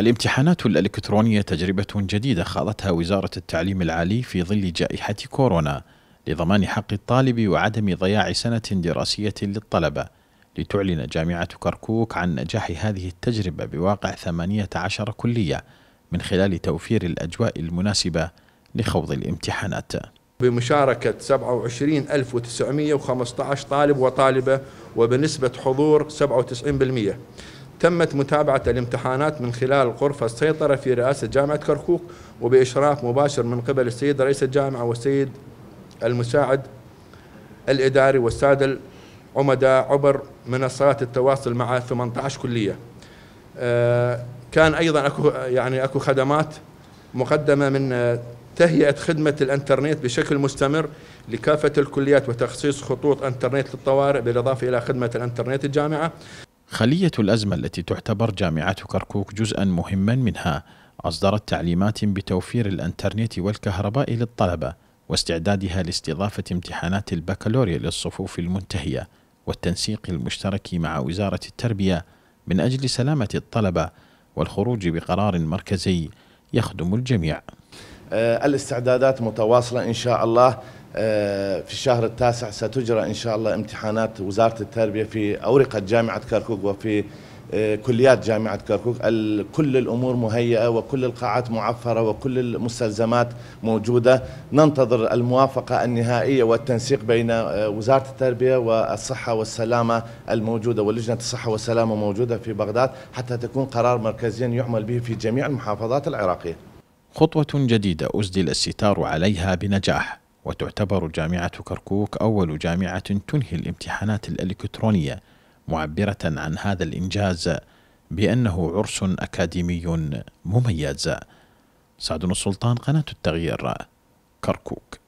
الامتحانات الإلكترونية تجربة جديدة خاضتها وزارة التعليم العالي في ظل جائحة كورونا لضمان حق الطالب وعدم ضياع سنة دراسية للطلبة لتعلن جامعة كركوك عن نجاح هذه التجربة بواقع 18 كلية من خلال توفير الأجواء المناسبة لخوض الامتحانات بمشاركة 27915 طالب وطالبة وبنسبة حضور 97% تمت متابعة الامتحانات من خلال غرفة السيطرة في رئاسة جامعة كركوك وبإشراف مباشر من قبل السيد رئيس الجامعة والسيد المساعد الإداري والسادة العمداء عبر منصات التواصل مع 18 كلية آه، كان أيضا أكو يعني أكو خدمات مقدمة من آه، تهيئة خدمة الانترنت بشكل مستمر لكافة الكليات وتخصيص خطوط انترنت للطوارئ بالإضافة إلى خدمة الانترنت الجامعة خلية الأزمة التي تعتبر جامعة كركوك جزءا مهما منها أصدرت تعليمات بتوفير الأنترنت والكهرباء للطلبة واستعدادها لاستضافة امتحانات البكالوريا للصفوف المنتهية والتنسيق المشترك مع وزارة التربية من أجل سلامة الطلبة والخروج بقرار مركزي يخدم الجميع آه، الاستعدادات متواصلة إن شاء الله آه، في الشهر التاسع ستجرى إن شاء الله امتحانات وزارة التربية في أورقة جامعة كركوك وفي آه، كليات جامعة كركوك كل الأمور مهيئة وكل القاعات معفرة وكل المستلزمات موجودة ننتظر الموافقة النهائية والتنسيق بين وزارة التربية والصحة والسلامة الموجودة ولجنة الصحة والسلامة موجودة في بغداد حتى تكون قرار مركزيا يعمل به في جميع المحافظات العراقية خطوة جديدة أسدل الستار عليها بنجاح وتعتبر جامعة كركوك أول جامعة تنهي الامتحانات الإلكترونية معبرة عن هذا الإنجاز بأنه عرس أكاديمي مميز سعد السلطان قناة التغيير كركوك